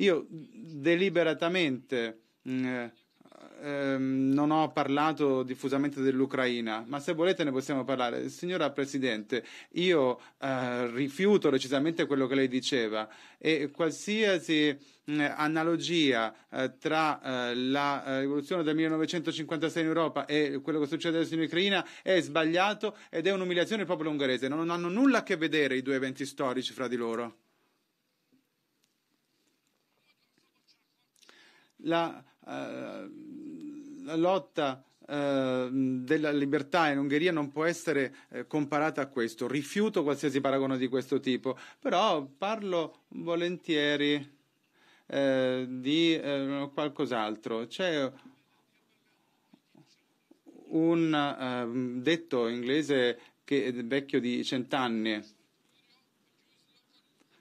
Io deliberatamente mh, mm, ehm, non ho parlato diffusamente dell'Ucraina, ma se volete ne possiamo parlare. Signora Presidente, io eh, rifiuto decisamente quello che lei diceva e qualsiasi mh, mm, analogia eh, tra eh, la eh, rivoluzione del 1956 in Europa e quello che succede adesso in Ucraina è sbagliato ed è un'umiliazione del popolo ungherese. Non hanno nulla a che vedere i due eventi storici fra di loro. la, eh, la lotta eh, della libertà in Ungheria non può essere eh, comparata a questo. Rifiuto qualsiasi paragono di questo tipo, però parlo volentieri eh, di eh, qualcos'altro. C'è un eh, detto inglese che è vecchio di cent'anni.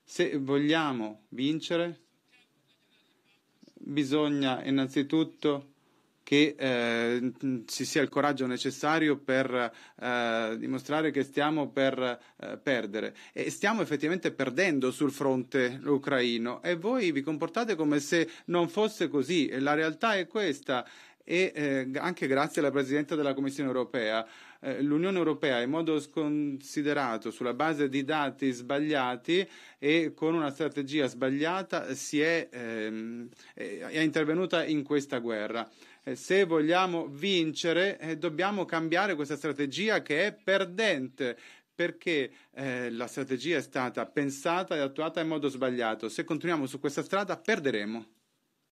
Se vogliamo vincere, bisogna innanzitutto che eh, ci sia il coraggio necessario per eh, dimostrare che stiamo per eh, perdere e stiamo effettivamente perdendo sul fronte ucraino e voi vi comportate come se non fosse così e la realtà è questa e eh, anche grazie alla Presidente della Commissione europea. Eh, L'Unione europea in modo sconsiderato, sulla base di dati sbagliati e con una strategia sbagliata, si è, ehm, eh, è intervenuta in questa guerra eh, se vogliamo vincere eh, dobbiamo cambiare questa strategia che è perdente perché eh, la strategia è stata pensata e attuata in modo sbagliato. Se continuiamo su questa strada perderemo.